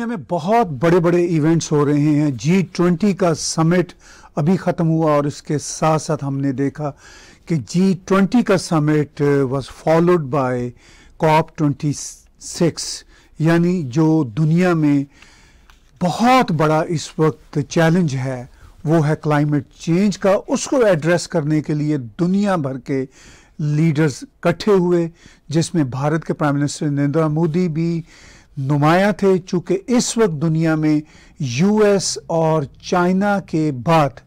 दुनिया में बहुत बड़े बड़े इवेंट्स हो रहे हैं जी ट्वेंटी का समिट अभी ख़त्म हुआ और इसके साथ साथ हमने देखा कि जी ट्वेंटी का summit was followed by COP twenty six यानी जो दुनिया में बहुत बड़ा इस वक्त चैलेंज है वो है क्लाइमेट चेंज का उसको एड्रेस करने के लिए दुनिया भर के लीडर्स इकट्ठे हुए जिसमें भारत के प्राइम मिनिस्टर नरेंद्र मोदी भी नुमाया थे चूंकि इस वक्त दुनिया में यूएस और चाइना के बाद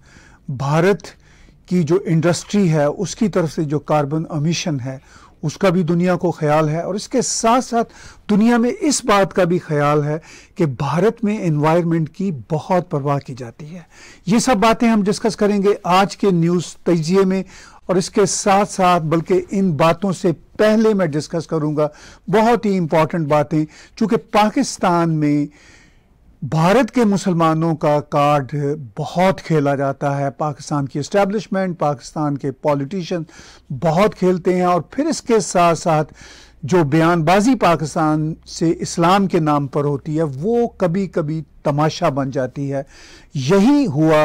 भारत की जो इंडस्ट्री है उसकी तरफ से जो कार्बन अमीशन है उसका भी दुनिया को ख्याल है और इसके साथ साथ दुनिया में इस बात का भी ख्याल है कि भारत में इन्वायरमेंट की बहुत परवाह की जाती है ये सब बातें हम डिस्कस करेंगे आज के न्यूज़ तजिए में और इसके साथ साथ बल्कि इन बातों से पहले मैं डिस्कस करूंगा बहुत ही इंपॉर्टेंट बातें चूंकि पाकिस्तान में भारत के मुसलमानों का कार्ड बहुत खेला जाता है पाकिस्तान की इस्टेब्लिशमेंट पाकिस्तान के पॉलिटिशन बहुत खेलते हैं और फिर इसके साथ साथ जो बयानबाजी पाकिस्तान से इस्लाम के नाम पर होती है वो कभी कभी तमाशा बन जाती है यही हुआ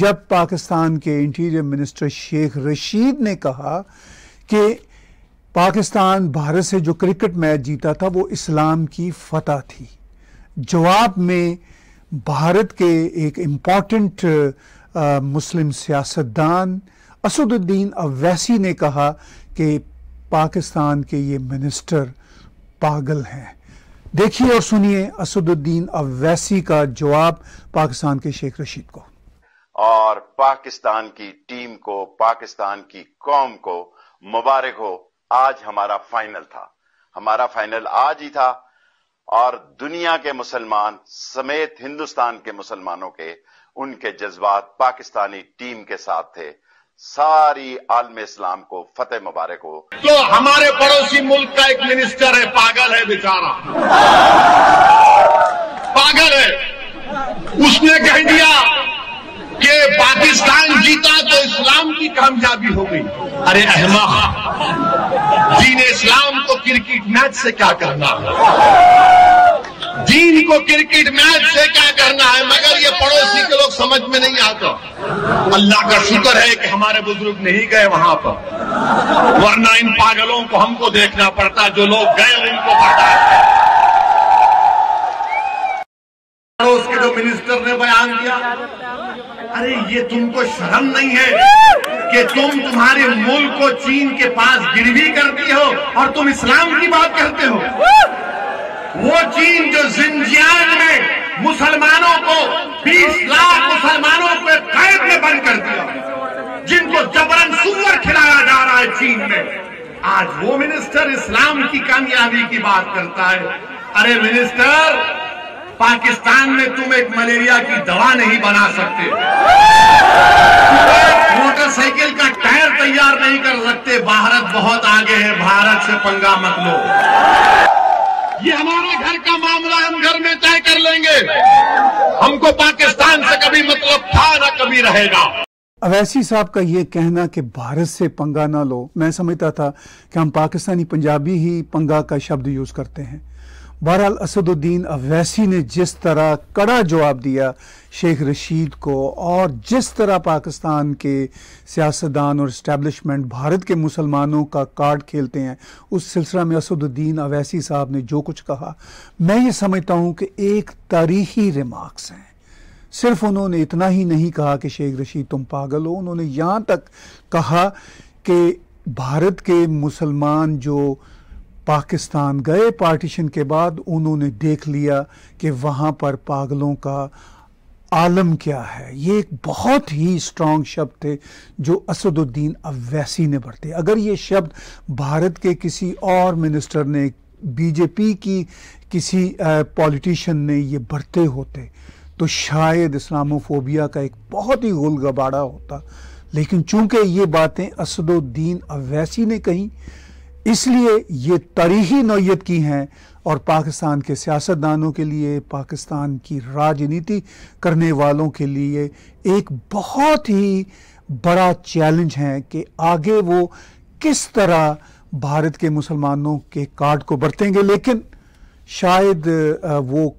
जब पाकिस्तान के इंटीरियर मिनिस्टर शेख रशीद ने कहा कि पाकिस्तान भारत से जो क्रिकेट मैच जीता था वो इस्लाम की फतह थी जवाब में भारत के एक इम्पॉर्टेंट मुस्लिम सियासतदान असदुद्दीन अवैसी ने कहा कि पाकिस्तान के ये मिनिस्टर पागल हैं देखिए और सुनिए असदुद्दीन अवैसी का जवाब पाकिस्तान के शेख रशीद को और पाकिस्तान की टीम को पाकिस्तान की कौम को मुबारक हो आज हमारा फाइनल था हमारा फाइनल आज ही था और दुनिया के मुसलमान समेत हिंदुस्तान के मुसलमानों के उनके जज्बात पाकिस्तानी टीम के साथ थे सारी आलम इस्लाम को फतेह मुबारक हो तो हमारे पड़ोसी मुल्क का एक मिनिस्टर है पागल है बेचारा पागल है उसने कह दिया कि पाकिस्तान जीता तो इस्लाम की कामयाबी हो गई अरे अहमा दीन इस्लाम को क्रिकेट मैच से क्या करना है दीन को क्रिकेट मैच से क्या करना है मगर समझ में नहीं आता अल्लाह का शुक्र है कि हमारे बुजुर्ग नहीं गए वहां पर वरना इन पागलों को हमको देखना पड़ता जो लोग गए इनको पता पड़ोस के जो मिनिस्टर ने बयान दिया अरे ये तुमको शर्म नहीं है कि तुम तुम्हारे मुल्क को चीन के पास गिरवी करती हो और तुम इस्लाम की बात करते हो वो चीन जो जिंजियांग में मुसलमानों को 20 लाख मुसलमानों को कैद में बंद कर दिया जिनको जबरन सुअर खिलाया जा रहा है चीन में आज वो मिनिस्टर इस्लाम की कामयाबी की बात करता है अरे मिनिस्टर पाकिस्तान में तुम एक मलेरिया की दवा नहीं बना सकते मोटरसाइकिल का टायर तैयार नहीं कर सकते भारत बहुत आगे है भारत से पंगा मत लो ये हमारे घर का मामला हम घर में तय कर लेंगे हमको पाकिस्तान से कभी मतलब था ना कभी रहेगा अवैसी साहब का ये कहना कि भारत से पंगा ना लो मैं समझता था कि हम पाकिस्तानी पंजाबी ही पंगा का शब्द यूज करते हैं बहरहाल असदुद्दीन अवैसी ने जिस तरह कड़ा जवाब दिया शेख रशीद को और जिस तरह पाकिस्तान के सियासतदान और इस्टेबलिशमेंट भारत के मुसलमानों का कार्ड खेलते हैं उस सिलसिला में असदुद्दीन अवैसी साहब ने जो कुछ कहा मैं ये समझता हूँ कि एक तारीखी रिमार्क्स हैं सिर्फ उन्होंने इतना ही नहीं कहा कि शेख रशीद तुम पागल हो उन्होंने यहाँ तक कहा कि भारत के मुसलमान जो पाकिस्तान गए पार्टीशन के बाद उन्होंने देख लिया कि वहाँ पर पागलों का आलम क्या है ये एक बहुत ही स्ट्रॉन्ग शब्द थे जो असदुद्दीन अवैसी ने बरते अगर ये शब्द भारत के किसी और मिनिस्टर ने बीजेपी की किसी पॉलिटिशियन ने ये बरते होते तो शायद इस्लामोफोबिया का एक बहुत ही गोल गबाड़ा होता लेकिन चूंकि ये बातें असदुद्दीन अवैसी ने कहीं इसलिए ये तारीखी नौीयत की हैं और पाकिस्तान के सियासतदानों के लिए पाकिस्तान की राजनीति करने वालों के लिए एक बहुत ही बड़ा चैलेंज है कि आगे वो किस तरह भारत के मुसलमानों के कार्ड को बरतेंगे लेकिन शायद वो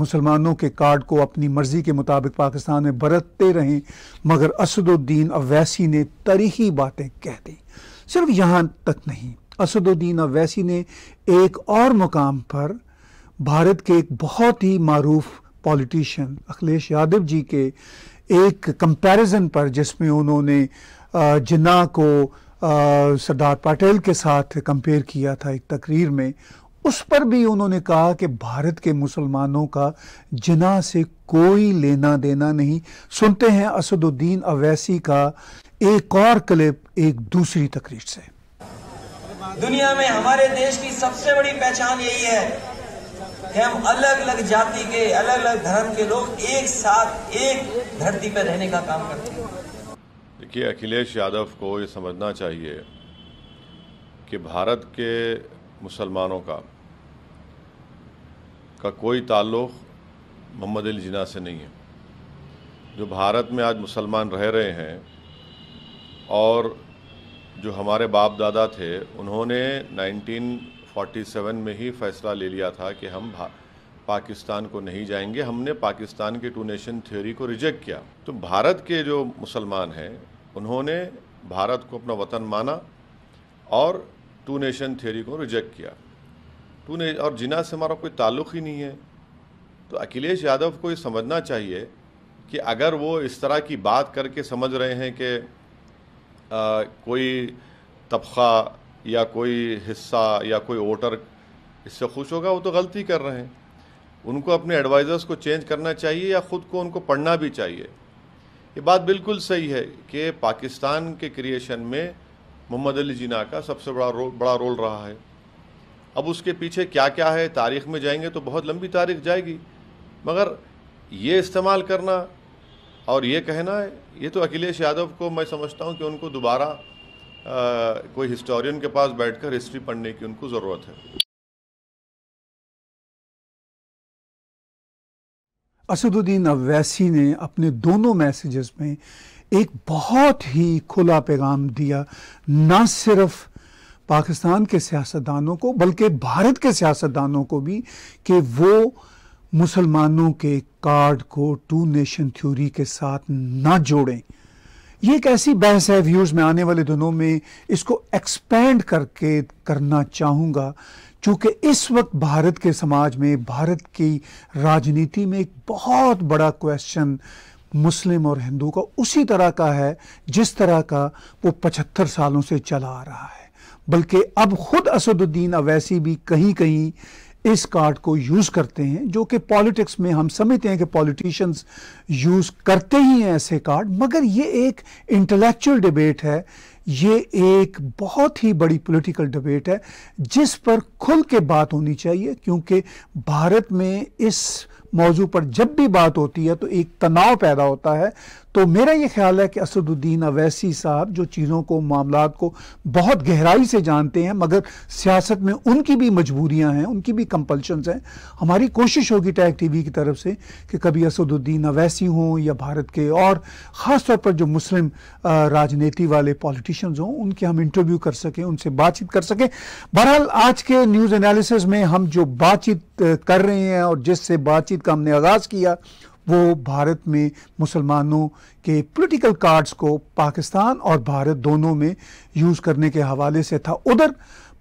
मुसलमानों के कार्ड को अपनी मर्ज़ी के मुताबिक पाकिस्तान में बरतते रहें मगर असदुद्दीन अवैसी ने तरीही बातें कह दी सिर्फ यहाँ तक नहीं असदुद्दीन अवैसी ने एक और मुकाम पर भारत के एक बहुत ही मरूफ पॉलिटिशियन अखिलेश यादव जी के एक कंपैरिजन पर जिसमें उन्होंने जिन्ना को सरदार पटेल के साथ कंपेयर किया था एक तकरीर में उस पर भी उन्होंने कहा कि भारत के मुसलमानों का जिना से कोई लेना देना नहीं सुनते हैं असदुद्दीन अवैसी का एक और क्लिप एक दूसरी तकरीर से दुनिया में हमारे देश की सबसे बड़ी पहचान यही है कि हम अलग अलग जाति के अलग अलग धर्म के लोग एक साथ एक धरती पर रहने का काम करते हैं देखिए अखिलेश यादव को ये समझना चाहिए कि भारत के मुसलमानों का का कोई ताल्लुक़ मोहम्मद अली जिना से नहीं है जो भारत में आज मुसलमान रह रहे हैं और जो हमारे बाप दादा थे उन्होंने 1947 में ही फैसला ले लिया था कि हम पाकिस्तान को नहीं जाएंगे हमने पाकिस्तान के टू नेशन थ्योरी को रिजेक्ट किया तो भारत के जो मुसलमान हैं उन्होंने भारत को अपना वतन माना और टू नेशन थ्योरी को रिजेक्ट किया टू ने और जिना से हमारा कोई ताल्लुक ही नहीं है तो अखिलेश यादव को ये समझना चाहिए कि अगर वो इस तरह की बात करके समझ रहे हैं कि कोई तबका या कोई हिस्सा या कोई वोटर इससे खुश होगा वो तो गलती कर रहे हैं उनको अपने एडवाइज़र्स को चेंज करना चाहिए या ख़ुद को उनको पढ़ना भी चाहिए ये बात बिल्कुल सही है कि पाकिस्तान के क्रिएशन में मोहम्मद अली जिना का सबसे बड़ा रोल बड़ा रोल रहा है अब उसके पीछे क्या क्या है तारीख में जाएंगे तो बहुत लंबी तारीख जाएगी मगर ये इस्तेमाल करना और ये कहना है ये तो अखिलेश यादव को मैं समझता हूँ कि उनको दोबारा कोई हिस्टोरियन के पास बैठकर हिस्ट्री पढ़ने की उनको ज़रूरत है असदुद्दीन अवैसी ने अपने दोनों मैसेजेस में एक बहुत ही खुला पैगाम दिया ना सिर्फ पाकिस्तान के सियासतदानों को बल्कि भारत के सियासतदानों को भी कि वो मुसलमानों के कार्ड को टू नेशन थ्योरी के साथ ना जोड़ें ये एक ऐसी बहस है व्यूज़ में आने वाले दिनों में इसको एक्सपेंड करके करना चाहूँगा चूंकि इस वक्त भारत के समाज में भारत की राजनीति में एक बहुत बड़ा क्वेश्चन मुस्लिम और हिंदू का उसी तरह का है जिस तरह का वो पचहत्तर सालों से चला आ रहा है बल्कि अब खुद असदुद्दीन अवैसी भी कहीं कहीं इस कार्ड को यूज करते हैं जो कि पॉलिटिक्स में हम समझते हैं कि पॉलिटिशियंस यूज करते ही हैं ऐसे कार्ड मगर ये एक इंटेलेक्चुअल डिबेट है ये एक बहुत ही बड़ी पॉलिटिकल डिबेट है जिस पर खुल के बात होनी चाहिए क्योंकि भारत में इस मौजू पर जब भी बात होती है तो एक तनाव पैदा होता है तो मेरा ये ख्याल है कि असदुद्दीन अवैसी साहब जो चीज़ों को मामला को बहुत गहराई से जानते हैं मगर सियासत में उनकी भी मजबूरियाँ हैं उनकी भी कंपल्शंस हैं हमारी कोशिश होगी टैग टीवी की तरफ से कि कभी असदुद्दीन अवैसी हों या भारत के और ख़ास तौर पर जो मुस्लिम राजनीति वाले पॉलिटिशियंस हों उनके हम इंटरव्यू कर सकें उनसे बातचीत कर सकें बहरहाल आज के न्यूज़ एनालिसिस में हम जो बातचीत कर रहे हैं और जिससे बातचीत का हमने आगाज़ किया वो भारत में मुसलमानों के पॉलिटिकल कार्ड्स को पाकिस्तान और भारत दोनों में यूज़ करने के हवाले से था उधर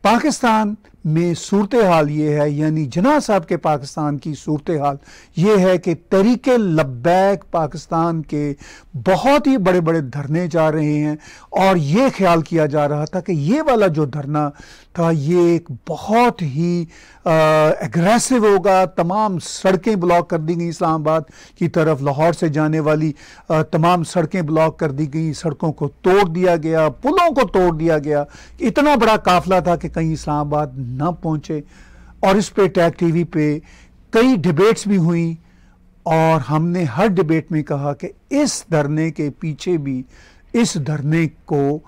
पाकिस्तान में सूरत हाल ये है यानी जना साहब के पाकिस्तान की सूरत हाल ये है कि तरीके लब्बैक पाकिस्तान के बहुत ही बड़े बड़े धरने जा रहे हैं और ये ख्याल किया जा रहा था कि ये वाला जो धरना था ये एक बहुत ही एग्रेसिव होगा तमाम सड़कें ब्लॉक कर दी गई इस्लामाबाद की तरफ लाहौर से जाने वाली आ, तमाम सड़कें ब्लॉक कर दी गई सड़कों को तोड़ दिया गया पुलों को तोड़ दिया गया इतना बड़ा काफिला था कि कहीं इस्लामाबाद ना पहुँचे और इस पर टैग टी वी कई डिबेट्स भी हुई और हमने हर डिबेट में कहा कि इस धरने के पीछे भी इस धरने को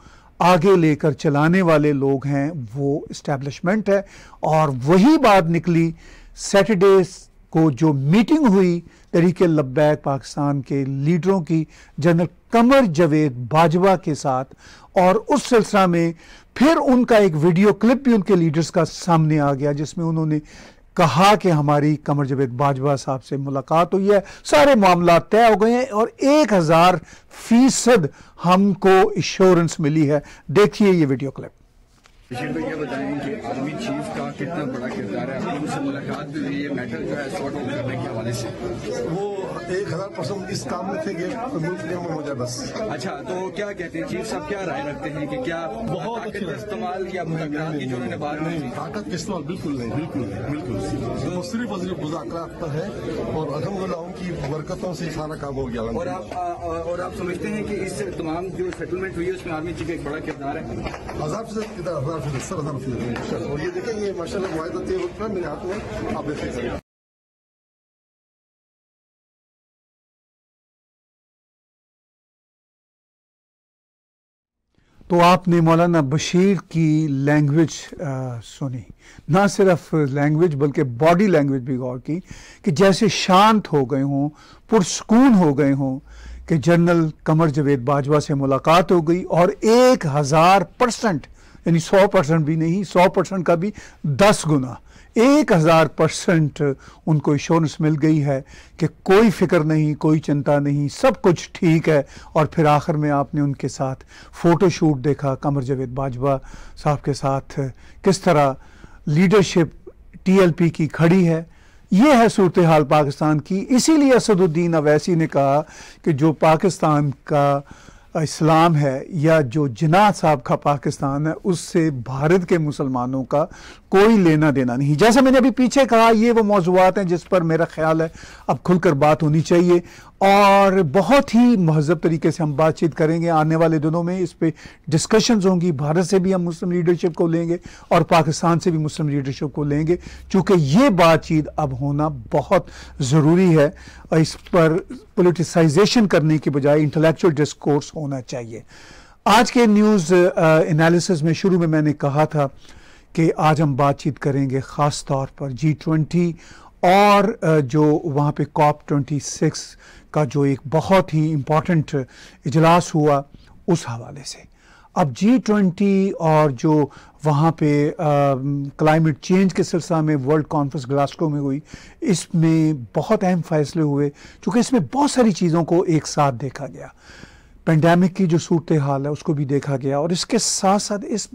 आगे लेकर चलाने वाले लोग हैं वो इस्टेब्लिशमेंट है और वही बात निकली सैटरडे को जो मीटिंग हुई तरीके लब्बैक पाकिस्तान के लीडरों की जनरल कमर जवेद बाजवा के साथ और उस सिलसिला में फिर उनका एक वीडियो क्लिप भी उनके लीडर्स का सामने आ गया जिसमें उन्होंने कहा कि हमारी कमर जवेद बाजवा साहब से मुलाकात हुई है सारे मामला तय हो गए हैं और एक हज़ार फीसद हमको इंश्योरेंस मिली है देखिए ये वीडियो क्लिप ऋषि को तो ये बताएं कि आर्मी चीफ का कितना बड़ा किरदार है आपकी उनसे मुलाकात भी हुई ये मैटर जो है सॉर्ट आउट करने के हवाले से वो एक हजार परसेंट इस काम में थे हो जाए बस अच्छा तो क्या कहते हैं चीफ साहब क्या राय रखते हैं कि क्या बहुत इस्तेमाल या मुलाकात की जो उन्होंने बात नहीं ताकत इस्तेमाल बिल्कुल नहीं बिल्कुल नहीं बिल्कुल तो- सिर्फ और सिर्फ मुजाकर पर है और अलहमदुल्ला उनकी बरकतों से सारा काम हो गया और आप और आप समझते हैं कि इस तमाम जो सेटलमेंट हुई है उसमें आर्मी चीफ एक बड़ा किरदार है हजार से और ये देखें ये तय मेरे हाथ में आप तो आपने मौलाना बशीर की लैंग्वेज सुनी ना सिर्फ लैंग्वेज बल्कि बॉडी लैंग्वेज भी गौर की कि जैसे शांत हो गए हों पुरस्कून हो गए हों कि जनरल कमर जवेद बाजवा से मुलाकात हो गई और एक हज़ार परसेंट यानी सौ परसेंट भी नहीं सौ परसेंट का भी दस गुना एक हज़ार परसेंट उनको इश्योरेंस मिल गई है कि कोई फिक्र नहीं कोई चिंता नहीं सब कुछ ठीक है और फिर आखिर में आपने उनके साथ फ़ोटोशूट देखा कमर जावेद बाजवा साहब के साथ किस तरह लीडरशिप टीएलपी की खड़ी है यह है सूरत हाल पाकिस्तान की इसीलिए असदुद्दीन अवैसी ने कहा कि जो पाकिस्तान का इस्लाम है या जो जिना साहब का पाकिस्तान है उससे भारत के मुसलमानों का कोई लेना देना नहीं जैसे मैंने अभी पीछे कहा ये वो मौजूद हैं जिस पर मेरा ख्याल है अब खुलकर बात होनी चाहिए और बहुत ही महजब तरीके से हम बातचीत करेंगे आने वाले दिनों में इस पर डिस्कशंस होंगी भारत से भी हम मुस्लिम लीडरशिप को लेंगे और पाकिस्तान से भी मुस्लिम लीडरशिप को लेंगे चूँकि ये बातचीत अब होना बहुत ज़रूरी है और इस पर पोलिटिसाइजेशन करने के बजाय इंटेलेक्चुअल डिस्कोर्स होना चाहिए आज के न्यूज़ एनालिसिस में शुरू में मैंने कहा था कि आज हम बातचीत करेंगे ख़ास तौर पर जी ट्वेंटी और जो वहाँ पे कॉप ट्वेंटी सिक्स का जो एक बहुत ही इम्पोर्टेंट इजलास हुआ उस हवाले से अब जी ट्वेंटी और जो वहाँ पे क्लाइमेट चेंज के सिलसिला में वर्ल्ड कॉन्फ्रेंस ग्लास्को में हुई इसमें बहुत अहम फैसले हुए क्योंकि इसमें बहुत सारी चीज़ों को एक साथ देखा गया पेंडेमिक की जो सूरत हाल है उसको भी देखा गया और इसके साथ साथ इस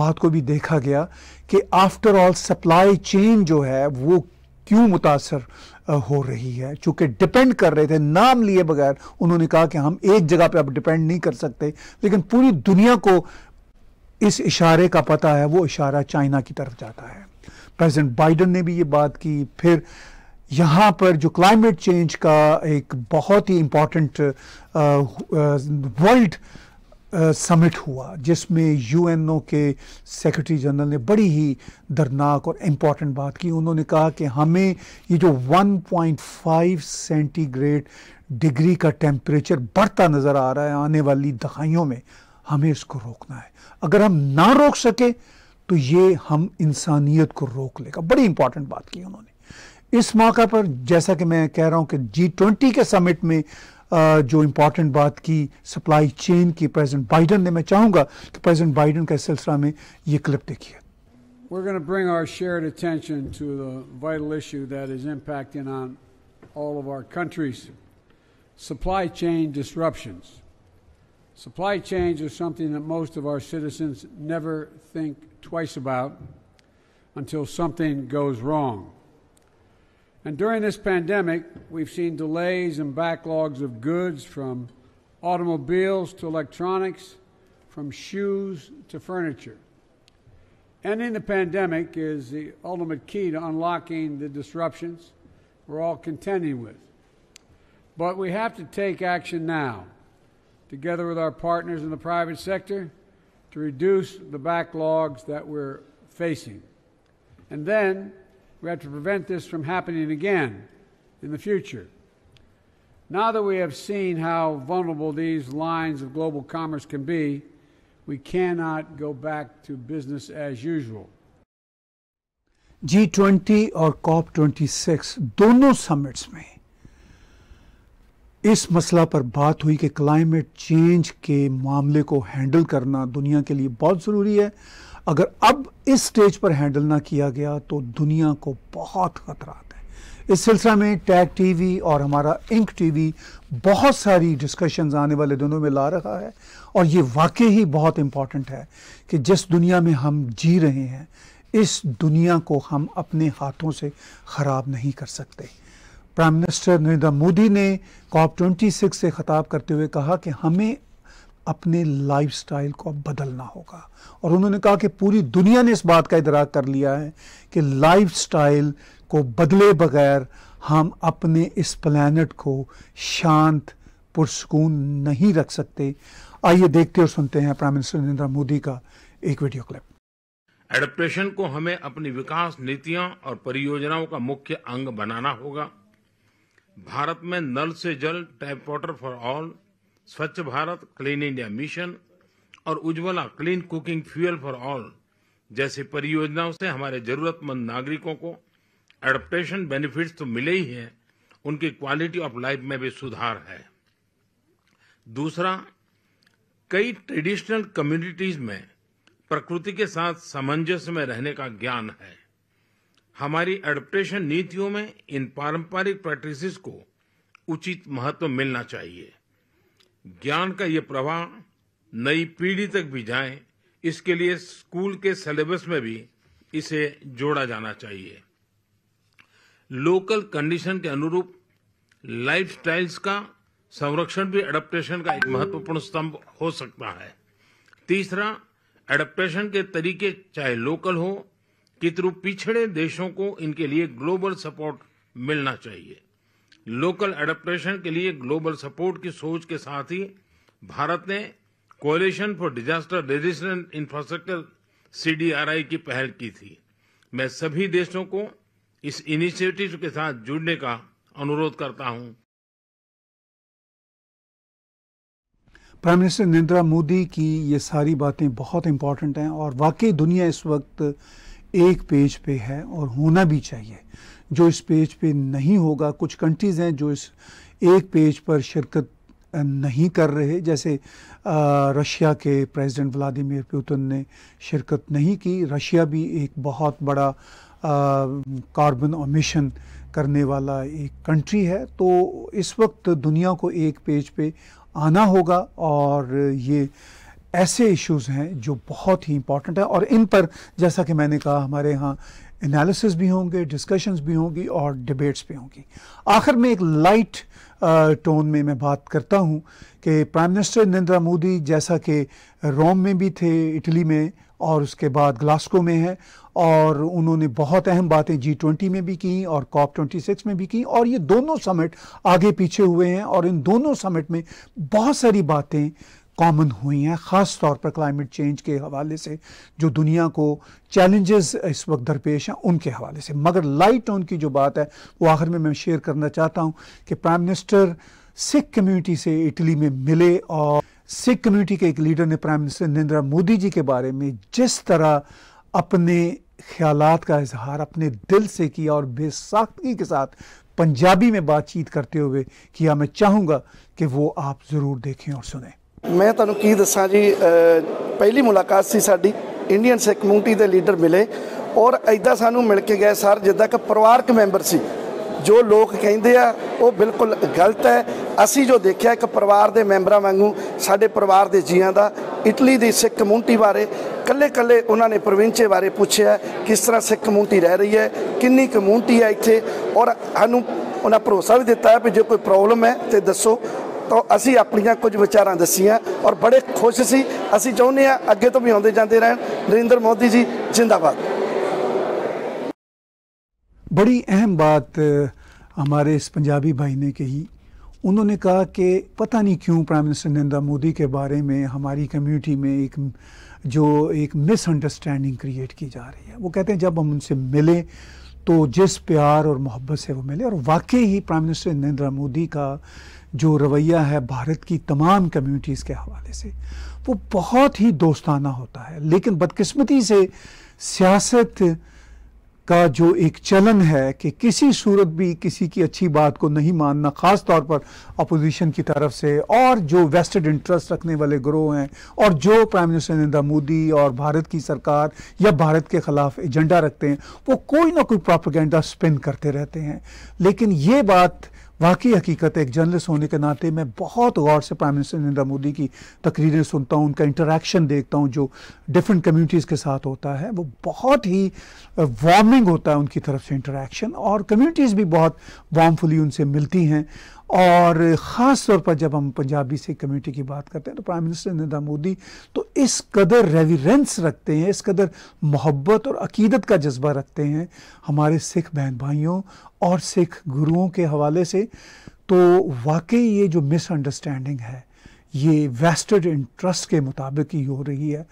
बात को भी देखा गया कि आफ्टर ऑल सप्लाई चेन जो है वो क्यों मुतासर हो रही है चूंकि डिपेंड कर रहे थे नाम लिए बगैर उन्होंने कहा कि हम एक जगह पे अब डिपेंड नहीं कर सकते लेकिन पूरी दुनिया को इस इशारे का पता है वो इशारा चाइना की तरफ जाता है प्रेसिडेंट बाइडन ने भी ये बात की फिर यहाँ पर जो क्लाइमेट चेंज का एक बहुत ही important world uh, uh, summit हुआ जिसमें यूएनओ के सेक्रेटरी जनरल ने बड़ी ही दर्दनाक और इम्पॉर्टेंट बात की उन्होंने कहा कि हमें ये जो 1.5 सेंटीग्रेड डिग्री का टेम्परेचर बढ़ता नज़र आ रहा है आने वाली दहाइयों में हमें इसको रोकना है अगर हम ना रोक सके तो ये हम इंसानियत को रोक लेगा बड़ी इंपॉर्टेंट बात की उन्होंने इस मौका पर जैसा कि मैं कह रहा हूं कि जी ट्वेंटी के समिट में जो इम्पॉर्टेंट बात की सप्लाई चेन की प्रेसिडेंट बाइडन ने मैं चाहूँगा कि प्रेसिडेंट बाइडन का देखिए We're going to bring our shared attention to the vital issue that is impacting on all of our countries supply chain disruptions. Supply chains are something that most of our citizens never think twice about until something goes wrong. And during this pandemic, we've seen delays and backlogs of goods from automobiles to electronics, from shoes to furniture. Ending the pandemic is the ultimate key to unlocking the disruptions we're all contending with. But we have to take action now, together with our partners in the private sector, to reduce the backlogs that we're facing. And then we have to prevent this from happening again in the future. Now that we have seen how vulnerable these lines of global commerce can be, we cannot go back to business as usual. G20 or cop 26 dono summits. Me. इस मसला पर बात हुई कि climate change के मामले को handle करना दुनिया के लिए बहुत ज़रूरी है अगर अब इस स्टेज पर हैंडल ना किया गया तो दुनिया को बहुत खतरात है इस सिलसिला में टैग टीवी और हमारा इंक टीवी बहुत सारी डिस्कशंस आने वाले दिनों में ला रहा है और ये वाकई ही बहुत इम्पॉर्टेंट है कि जिस दुनिया में हम जी रहे हैं इस दुनिया को हम अपने हाथों से ख़राब नहीं कर सकते प्राइम मिनिस्टर नरेंद्र मोदी ने कॉप ट्वेंटी से ख़ताब करते हुए कहा कि हमें अपने लाइफस्टाइल को अब बदलना होगा और उन्होंने कहा कि पूरी दुनिया ने इस बात का इदराक कर लिया है कि लाइफस्टाइल को बदले बगैर हम अपने इस प्लानट को शांत पुरसकून नहीं रख सकते आइए देखते और सुनते हैं प्राइम मिनिस्टर नरेंद्र मोदी का एक वीडियो क्लिप एडप्टेशन को हमें अपनी विकास नीतियां और परियोजनाओं का मुख्य अंग बनाना होगा भारत में नल से जल टैप वाटर फॉर ऑल स्वच्छ भारत क्लीन इंडिया मिशन और Ujjwala clean cooking fuel for all जैसी परियोजनाओं से हमारे जरूरतमंद नागरिकों को एडप्टेशन बेनिफिट्स तो मिले ही हैं उनकी क्वालिटी ऑफ लाइफ में भी सुधार है दूसरा कई ट्रेडिशनल कम्युनिटीज में प्रकृति के साथ सामंजस्य में रहने का ज्ञान है हमारी एडप्टेशन नीतियों में इन पारंपरिक प्रैक्टिस को उचित महत्व मिलना चाहिए ज्ञान का ये प्रवाह नई पीढ़ी तक भी जाए इसके लिए स्कूल के सिलेबस में भी इसे जोड़ा जाना चाहिए लोकल कंडीशन के अनुरूप लाइफ स्टाइल्स का संरक्षण भी एडप्टेशन का एक महत्वपूर्ण स्तंभ हो सकता है तीसरा एडप्टेशन के तरीके चाहे लोकल हो कितरू पिछड़े देशों को इनके लिए ग्लोबल सपोर्ट मिलना चाहिए लोकल एडप्टेशन के लिए ग्लोबल सपोर्ट की सोच के साथ ही भारत ने coalition for disaster resistant infrastructure CDRI की पहल की थी मैं सभी देशों को इस इनिशिएटिव के साथ जुड़ने का अनुरोध करता हूं प्राइम मिनिस्टर नरेंद्र मोदी की ये सारी बातें बहुत इंपॉर्टेंट हैं और वाकई दुनिया इस वक्त एक पेज पे है और होना भी चाहिए जो इस पेज पे नहीं होगा कुछ कंट्रीज़ हैं जो इस एक पेज पर शिरकत नहीं कर रहे जैसे रशिया के प्रेसिडेंट व्लादिमीर पुतिन ने शिरकत नहीं की रशिया भी एक बहुत बड़ा कार्बन ओमिशन करने वाला एक कंट्री है तो इस वक्त दुनिया को एक पेज पे आना होगा और ये ऐसे इश्यूज़ हैं जो बहुत ही इम्पॉर्टेंट है और इन पर जैसा कि मैंने कहा हमारे यहाँ एनालिसिस भी होंगे डिस्कशंस भी होंगी और डिबेट्स भी होंगी आखिर में एक लाइट टोन uh, में मैं बात करता हूं कि प्राइम मिनिस्टर नरेंद्र मोदी जैसा कि रोम में भी थे इटली में और उसके बाद ग्लास्को में है और उन्होंने बहुत अहम बातें जी ट्वेंटी में भी की और कॉप ट्वेंटी सिक्स में भी की और ये दोनों समिट आगे पीछे हुए हैं और इन दोनों समिट में बहुत सारी बातें कॉमन हुई हैं ख़ास तौर पर क्लाइमेट चेंज के हवाले से जो दुनिया को चैलेंजेस इस वक्त दरपेश हैं उनके हवाले से मगर लाइट टोन की जो बात है वो आखिर में मैं शेयर करना चाहता हूँ कि प्राइम मिनिस्टर सिख कम्युनिटी से इटली में मिले और सिख कम्युनिटी के एक लीडर ने प्राइम मिनिस्टर नरेंद्र मोदी जी के बारे में जिस तरह अपने ख्यालात का इजहार अपने दिल से किया और बेसाख्ती के साथ पंजाबी में बातचीत करते हुए किया मैं चाहूँगा कि वो आप ज़रूर देखें और सुने ਮੈਂ ਤੁਹਾਨੂੰ ਕੀ ਦੱਸਾਂ ਜੀ ਪਹਿਲੀ ਮੁਲਾਕਾਤ ਸੀ ਸਾਡੀ ਇੰਡੀਅਨ ਸਿੱਖ ਕਮਿਊਨਿਟੀ ਦੇ ਲੀਡਰ ਮਿਲੇ ਔਰ ਐਦਾਂ ਸਾਨੂੰ ਮਿਲ ਕੇ ਗਏ ਸਰ ਜਿੱਦਾਂ ਕਿ ਪਰਿਵਾਰਕ ਮੈਂਬਰ ਸੀ ਜੋ ਲੋਕ ਕਹਿੰਦੇ ਆ ਉਹ ਬਿਲਕੁਲ ਗਲਤ ਹੈ ਅਸੀਂ ਜੋ ਦੇਖਿਆ ਇੱਕ ਪਰਿਵਾਰ ਦੇ ਮੈਂਬਰਾਂ ਵਾਂਗੂ ਸਾਡੇ ਪਰਿਵਾਰ ਦੇ ਜੀਆਂ ਦਾ ਇਟਲੀ ਦੀ ਸਿੱਖ ਕਮਿਊਨਿਟੀ ਬਾਰੇ ਕੱਲੇ ਕੱਲੇ ਉਹਨਾਂ ਨੇ ਪ੍ਰਵਿੰਚੇ ਬਾਰੇ ਪੁੱਛਿਆ ਕਿਸ ਤਰ੍ਹਾਂ ਸਿੱਖ ਕਮਿਊਨਿਟੀ ਰਹਿ ਰਹੀ ਹੈ ਕਿੰਨੀ ਕਮਿਊਨਿਟੀ ਹੈ ਇੱਥੇ ਔਰ ਸਾਨੂੰ ਉਹਨਾਂ ਭਰੋਸਾ ਵੀ ਦਿੱਤਾ ਹੈ ਕਿ ਜੇ ਕੋਈ ਪ੍ਰੋਬਲਮ ਹੈ ਤੇ ਦੱਸੋ तो असी अपन कुछ विचार ਦੱਸੀਆਂ और बड़े खुश से ਅਸੀਂ चाहते हैं अगे तो भी आते जाते रहन नरेंद्र मोदी जी जिंदाबाद बड़ी अहम बात हमारे इस पंजाबी भाई ने कही उन्होंने कहा कि पता नहीं क्यों प्राइम मिनिस्टर नरेंद्र मोदी के बारे में हमारी कम्युनिटी में एक जो एक मिसअंडरस्टैंडिंग क्रिएट की जा रही है वो कहते हैं जब हम उनसे मिले तो जिस प्यार और मोहब्बत से वो मिले और वाकई ही प्राइम मिनिस्टर नरेंद्र मोदी का जो रवैया है भारत की तमाम कम्युनिटीज़ के हवाले से वो बहुत ही दोस्ताना होता है लेकिन बदकिस्मती से सियासत का जो एक चलन है कि किसी सूरत भी किसी की अच्छी बात को नहीं मानना ख़ास तौर पर अपोजिशन की तरफ से और जो वेस्टेड इंटरेस्ट रखने वाले ग्रोह हैं और जो प्राइम मिनिस्टर नरेंद्र मोदी और भारत की सरकार या भारत के ख़िलाफ़ एजेंडा रखते हैं वो कोई ना कोई प्रॉपरगेंडा स्पिन करते रहते हैं लेकिन ये बात वाकई हकीकत एक जर्नलिस्ट होने के नाते मैं बहुत गौर से प्राइम मिनिस्टर नरेंद्र मोदी की तकरीरें सुनता हूँ उनका इंटरेक्शन देखता हूँ जो डिफरेंट कम्युनिटीज़ के साथ होता है वो बहुत ही वार्मिंग होता है उनकी तरफ से इंटरेक्शन और कम्युनिटीज़ भी बहुत वार्मफुली उनसे मिलती हैं और ख़ास तौर पर जब हम पंजाबी से कम्युनिटी की बात करते हैं तो प्राइम मिनिस्टर नरेंद्र मोदी तो इस कदर रेवरेंस रखते हैं इस कदर मोहब्बत और अकीदत का जज्बा रखते हैं हमारे सिख बहन भाइयों और सिख गुरुओं के हवाले से तो वाकई ये जो मिसअंडरस्टैंडिंग है ये वेस्टेड इंटरेस्ट के मुताबिक ही हो रही है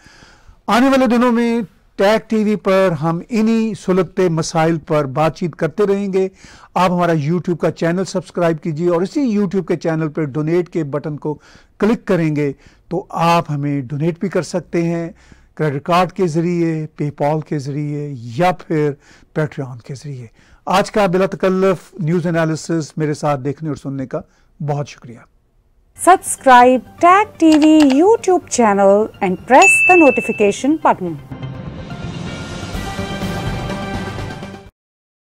आने वाले दिनों में टैग टीवी पर हम इन्हीं सुलगते मसाइल पर बातचीत करते रहेंगे आप हमारा यूट्यूब का चैनल सब्सक्राइब कीजिए और इसी यूट्यूब के चैनल पर डोनेट के बटन को क्लिक करेंगे तो आप हमें डोनेट भी कर सकते हैं क्रेडिट कार्ड के ज़रिए पेपॉल के ज़रिए या फिर पेट्रियन के ज़रिए आज का बिला तकल्लफ न्यूज़ एनालिसिस मेरे साथ देखने और सुनने का बहुत शुक्रिया subscribe Tag TV YouTube channel and press the notification button